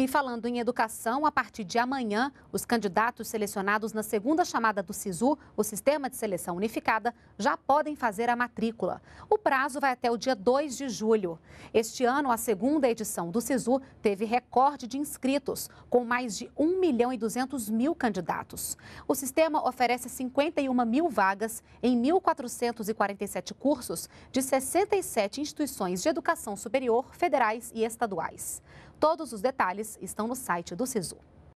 E falando em educação, a partir de amanhã, os candidatos selecionados na segunda chamada do SISU, o Sistema de Seleção Unificada, já podem fazer a matrícula. O prazo vai até o dia 2 de julho. Este ano, a segunda edição do SISU teve recorde de inscritos, com mais de 1 milhão e 200 mil candidatos. O sistema oferece 51 mil vagas em 1.447 cursos de 67 instituições de educação superior, federais e estaduais. Todos os detalhes estão no site do SISU.